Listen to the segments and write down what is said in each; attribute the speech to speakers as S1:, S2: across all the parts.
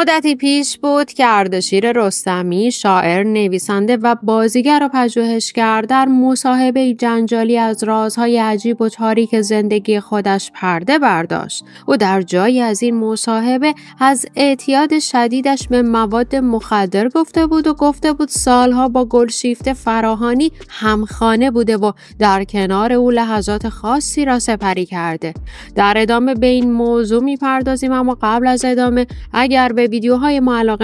S1: مدتی پیش بود که اردشیر رستمی شاعر نویسنده و بازیگر و پژوهشگر در مصاحبه جنجالی از رازهای عجیب و تاریک زندگی خودش پرده برداشت او در جایی از این مصاحبه از اعتیاد شدیدش به مواد مخدر گفته بود و گفته بود سالها با گلشیفت فراهانی همخانه بوده و در کنار او لحظات خاصی را سپری کرده در ادامه به این موضوع میپردازیم اما قبل از ادامه اگر به ویدیوهای ما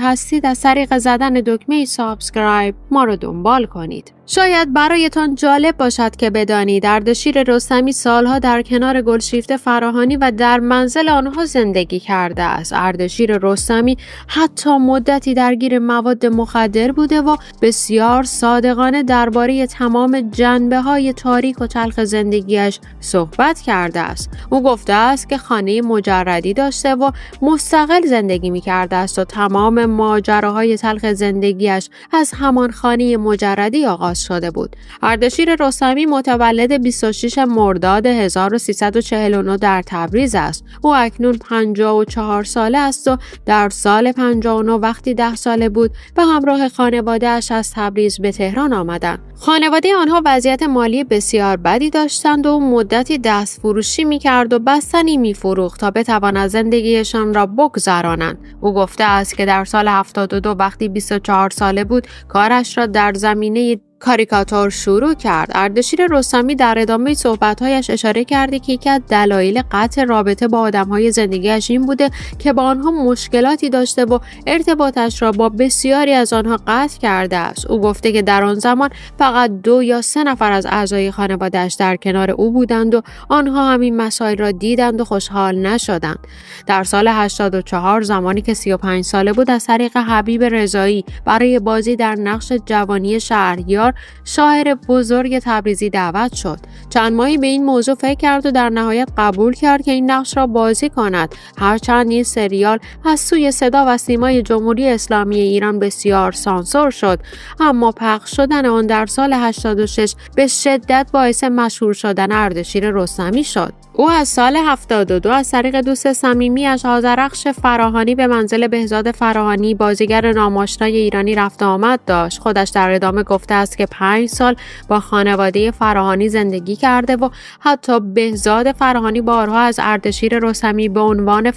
S1: هستید از طریق زدن دکمه سابسکرایب ما رو دنبال کنید. شاید برایتان جالب باشد که بدانید اردشیر رستمی سالها در کنار گلشیفته فراهانی و در منزل آنها زندگی کرده است اردشیر رستمی حتی مدتی درگیر مواد مخدر بوده و بسیار صادقانه درباره تمام جنبه های تاریک و تلخ زندگیش صحبت کرده است او گفته است که خانه مجردی داشته و مستقل زندگی زندگی می کرده است و تمام ماجراهای تلخ زندگیش از همان خانه مجردی آغاز شده بود. اردشیر رستمی متولد 26 مرداد 1349 در تبریز است. او اکنون 54 ساله است و در سال 59 وقتی 10 ساله بود به همراه خانوادهش از تبریز به تهران آمدند. خانواده آنها وضعیت مالی بسیار بدی داشتند و مدتی دست فروشی می کرد و بستنی می فروخت تا بتواند زندگیشان را بگذراند. او گفته است که در سال 72 وقتی 24 ساله بود کارش را در زمینه کاریکاتور شروع کرد اردشیر رستمی در ادامه صحبتهایش اشاره کرده که یکی از دلایل قطع رابطه با آدمهای زندگیش این بوده که با آنها مشکلاتی داشته و ارتباطش را با بسیاری از آنها قطع کرده است او گفته که در آن زمان فقط دو یا سه نفر از اعضای خانوادهاش در کنار او بودند و آنها همین مسائل را دیدند و خوشحال نشدند در سال 84 زمانی که 35 ساله بود از طریق حبیب رضایی برای بازی در نقش جوانی شهریار شاعر بزرگ تبریزی دعوت شد چند ماهی به این موضوع فکر کرد و در نهایت قبول کرد که این نقش را بازی کند هرچند این سریال از سوی صدا و سیمای جمهوری اسلامی ایران بسیار سانسور شد اما پخش شدن آن در سال 86 به شدت باعث مشهور شدن اردشیر رستمی شد او از سال 72 از طریق دوست صمیمیاش آذرخش فراهانی به منزل بهزاد فراهانی بازیگر ناماشنای ایرانی رفت آمد داشت خودش در ادامه گفته است که پنج سال با خانواده فراهانی زندگی کرده و حتی بهزاد فراهانی بارها از اردشیر رسمی به عنوان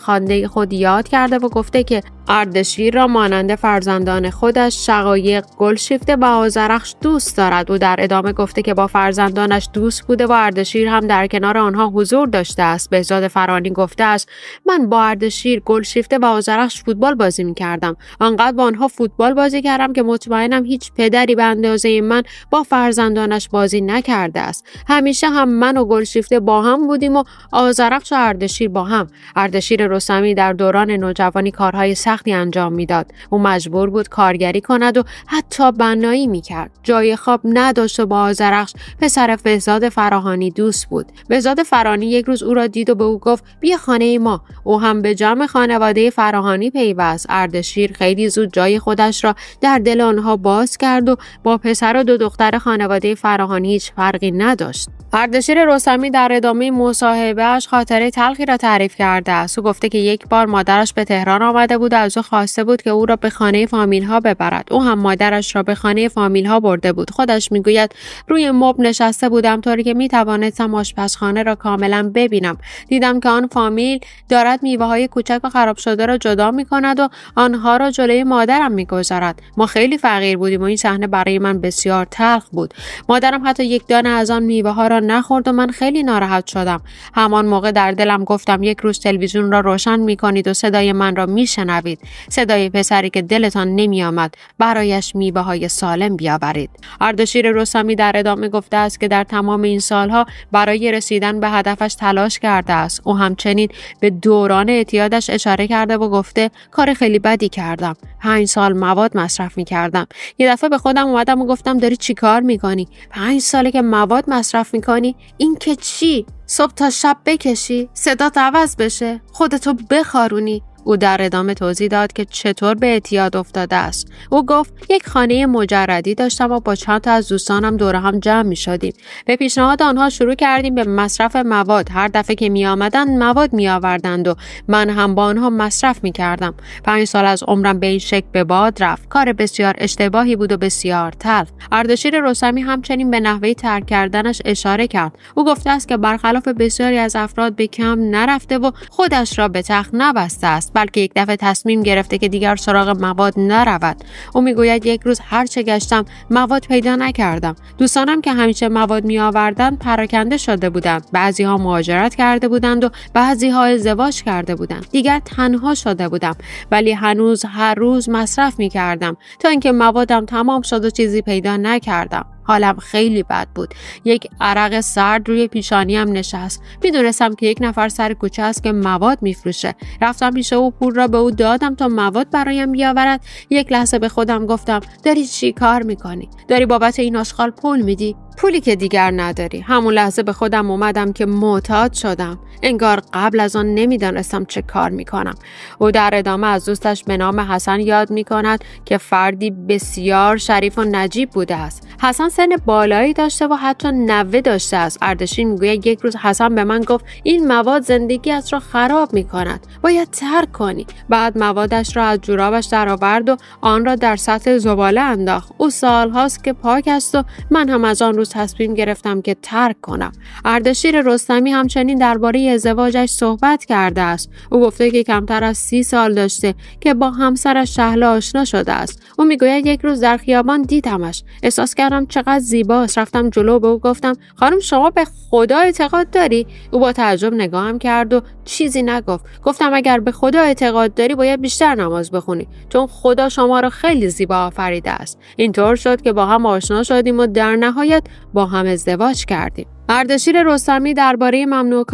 S1: خانده خود یاد کرده و گفته که اردشیر را مانند فرزندان خودش شقایق شیفته و آزرخش دوست دارد و در ادامه گفته که با فرزندانش دوست بوده و اردشیر هم در کنار آنها حضور داشته است بهزاد فرانی گفته است من با اردشیر گلشیفته و آزرخش فوتبال بازی می کردم آنقدر با آنها فوتبال بازی کردم که مطمئنم هیچ پدری به اندازه من با فرزندانش بازی نکرده است همیشه هم من و گلشیفته با هم بودیم و آزرخش و اردشیر با هم اردشیر رسامی در دوران نوجوانی کارهای سختی انجام میداد او مجبور بود کارگری کند و حتی بنایی میکرد جای خواب نداشت و با آزرخش پسر بهزاد فراهانی دوست بود بهزاد فرانی یک روز او را دید و به او گفت بیا خانه ما او هم به جمع خانواده فراهانی پیوست اردشیر خیلی زود جای خودش را در دل آنها باز کرد و با پسر و دو دختر خانواده فراهانی هیچ فرقی نداشت. اردشیر رستمی در ادامه مصاحبهاش خاطره تلخی را تعریف کرده است او گفته که یک بار مادرش به تهران آمده بود و از او خواسته بود که او را به خانه فامیلها ببرد او هم مادرش را به خانه فامیلها برده بود خودش میگوید روی مبل نشسته بودم طوری که میتوانستم آشپزخانه را کاملا ببینم دیدم که آن فامیل دارد میوه کوچک و خراب شده را جدا می و آنها را جلوی مادرم میگذارد ما خیلی فقیر بودیم و این صحنه برای من بسیار تلخ بود مادرم حتی یک دانه از آن میوه ها را نخورد و من خیلی ناراحت شدم همان موقع در دلم گفتم یک روز تلویزیون را روشن می کنید و صدای من را می شنوید صدای پسری که دلتان نمی آمد برایش میوه های سالم بیاورید اردشیر رسامی در ادامه گفته است که در تمام این سالها برای رسیدن به هدفش تلاش کرده است او همچنین به دوران اعتیادش اشاره کرده و گفته کار خیلی بدی کردم پنج سال مواد مصرف می کردم یه دفعه به خودم اومدم کردم گفتم داری چیکار میکنی پنج ساله که مواد مصرف میکنی این که چی صبح تا شب بکشی صدات عوض بشه خودتو بخارونی او در ادامه توضیح داد که چطور به اعتیاد افتاده است او گفت یک خانه مجردی داشتم و با چند تا از دوستانم دور هم جمع می شدیم به پیشنهاد آنها شروع کردیم به مصرف مواد هر دفعه که می آمدن مواد می آوردند و من هم با آنها مصرف می کردم پنج سال از عمرم به این شکل به باد رفت کار بسیار اشتباهی بود و بسیار تلخ اردشیر رستمی همچنین به نحوه ترک کردنش اشاره کرد او گفته است که برخلاف بسیاری از افراد به کم نرفته و خودش را به تخت نبسته است بلکه یک دفعه تصمیم گرفته که دیگر سراغ مواد نرود او میگوید یک روز هر چه گشتم مواد پیدا نکردم دوستانم که همیشه مواد می آوردن پراکنده شده بودند بعضی ها مهاجرت کرده بودند و بعضی ها ازدواج کرده بودند دیگر تنها شده بودم ولی هنوز هر روز مصرف می کردم تا اینکه موادم تمام شد و چیزی پیدا نکردم حالم خیلی بد بود یک عرق سرد روی هم نشست میدونستم که یک نفر سر کوچه است که مواد میفروشه رفتم پیش او پول را به او دادم تا مواد برایم بیاورد یک لحظه به خودم گفتم داری چی کار میکنی داری بابت این آشغال پول میدی پولی که دیگر نداری همون لحظه به خودم اومدم که معتاد شدم انگار قبل از آن نمیدانستم چه کار میکنم او در ادامه از دوستش به نام حسن یاد میکند که فردی بسیار شریف و نجیب بوده است حسن سن بالایی داشته و حتی نوه داشته است اردشیر میگوید یک روز حسن به من گفت این مواد زندگی زندگیت را خراب میکند باید ترک کنی بعد موادش را از جورابش درآورد و آن را در سطح زباله انداخت او سالهاست که پاک است و من هم از آن روز تصمیم گرفتم که ترک کنم اردشیر رستمی همچنین درباره ازدواجش صحبت کرده است او گفته که کمتر از سی سال داشته که با همسرش شهله آشنا شده است او میگوید یک روز در خیابان دیدمش احساس کردم چقدر زیباست رفتم جلو به او گفتم خانم شما به خدا اعتقاد داری او با تعجب نگاهم کرد و چیزی نگفت گفتم اگر به خدا اعتقاد داری باید بیشتر نماز بخونی چون خدا شما را خیلی زیبا آفریده است اینطور شد که با هم آشنا شدیم و در نهایت با هم ازدواج کردیم اردشیر رستمی درباره ممنوع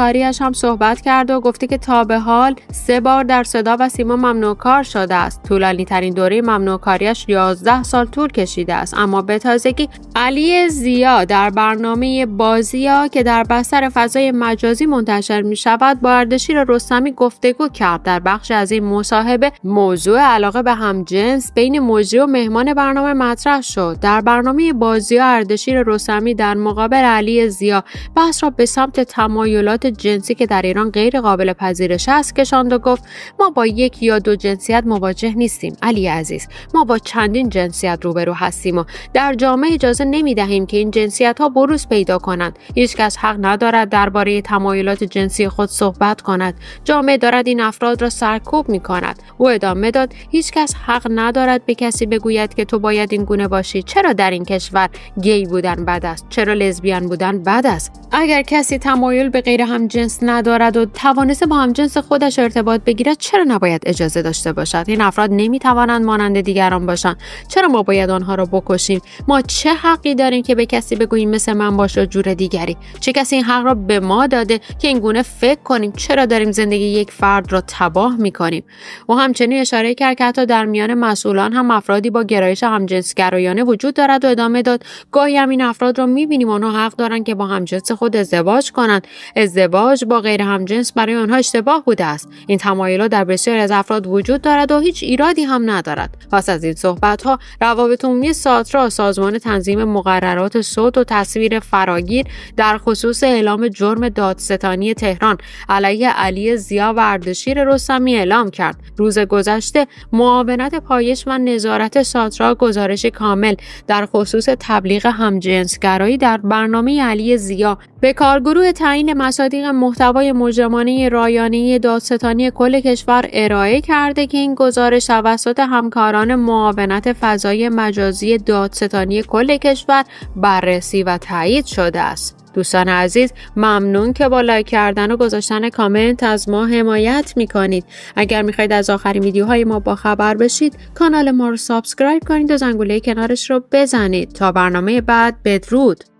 S1: هم صحبت کرد و گفته که تا به حال سه بار در صدا و سیما ممنوع کار شده است. طولانی ترین دوره ممنوع کاریش 11 سال طول کشیده است اما به تازگی علی زیا در برنامه بازیا که در بستر فضای مجازی منتشر می شود با اردشیر رستمی گفتگو کرد در بخش از این مصاحبه موضوع علاقه به همجنس بین مجری و مهمان برنامه مطرح شد. در برنامه بازیا اردشیر رستمی در مقابل علی زیا بحث را به سمت تمایلات جنسی که در ایران غیر قابل پذیرش است کشاند و گفت ما با یک یا دو جنسیت مواجه نیستیم علی عزیز ما با چندین جنسیت روبرو هستیم و در جامعه اجازه نمی دهیم که این جنسیت ها بروز پیدا کنند هیچکس حق ندارد درباره تمایلات جنسی خود صحبت کند جامعه دارد این افراد را سرکوب می کند او ادامه داد هیچکس حق ندارد به کسی بگوید که تو باید این گونه باشی چرا در این کشور گی بودن بد است چرا لزبیان بودن بد اگر کسی تمایل به غیر همجنس ندارد و توانست با همجنس خودش ارتباط بگیرد چرا نباید اجازه داشته باشد این افراد نمیتوانند مانند دیگران باشند چرا ما باید آنها را بکشیم ما چه حقی داریم که به کسی بگوییم مثل من باش و جور دیگری چه کسی این حق را به ما داده که اینگونه فکر کنیم چرا داریم زندگی یک فرد را تباه میکنیم و همچنین اشاره کرد که حتی در میان مسئولان هم افرادی با گرایش همجنسگرایانه وجود دارد و ادامه داد گاهی هم این افراد را میبینیم آنها حق دارند که با همجنس خود ازدواج کنند ازدواج با غیر همجنس برای آنها اشتباه بوده است این تمایلات در بسیاری از افراد وجود دارد و هیچ ایرادی هم ندارد پس از این صحبت ها روابط عمومی ساترا سازمان تنظیم مقررات صوت و تصویر فراگیر در خصوص اعلام جرم دادستانی تهران علیه علی زیا و اردشیر رستمی اعلام کرد روز گذشته معاونت پایش و نظارت ساترا گزارش کامل در خصوص تبلیغ همجنسگرایی در برنامه علی یا به کارگروه تعیین مصادیق محتوای مجرمانه رایانه دادستانی کل کشور ارائه کرده که این گزارش توسط همکاران معاونت فضای مجازی دادستانی کل کشور بررسی و تایید شده است. دوستان عزیز ممنون که با لایک کردن و گذاشتن کامنت از ما حمایت میکنید اگر میخواید از آخرین ویدیوهای ما با خبر بشید کانال ما رو سابسکرایب کنید و زنگوله کنارش رو بزنید تا برنامه بعد بدرود